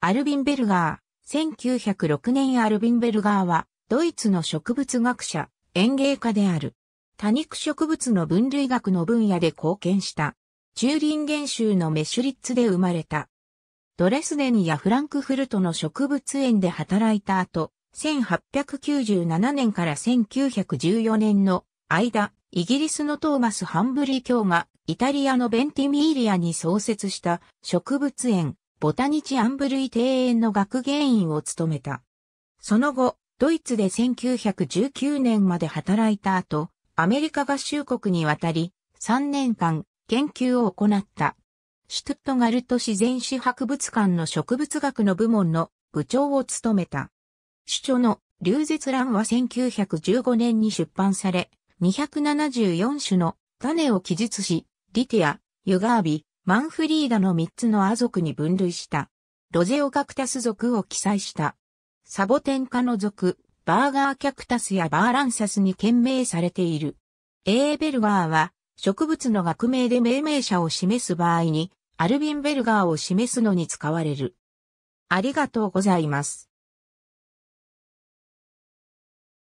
アルビン・ベルガー。1906年アルビン・ベルガーは、ドイツの植物学者、園芸家である。多肉植物の分類学の分野で貢献した。チューリンゲン州のメシュリッツで生まれた。ドレスデンやフランクフルトの植物園で働いた後、1897年から1914年の間、イギリスのトーマス・ハンブリー卿がイタリアのベンティミーリアに創設した植物園ボタニチ・アンブルイ庭園の学芸員を務めた。その後、ドイツで1919年まで働いた後、アメリカ合衆国に渡り、3年間研究を行った。シュトットガルト自然史博物館の植物学の部門の部長を務めた。主張の流絶欄は1915年に出版され、274種の種を記述し、リティア、ユガービ、マンフリーダの3つのア族に分類した、ロゼオカクタス族を記載した。サボテン科の族、バーガーキャクタスやバーランサスに懸名されている。エーベルガーは、植物の学名で命名者を示す場合に、アルビンベルガーを示すのに使われる。ありがとうございます。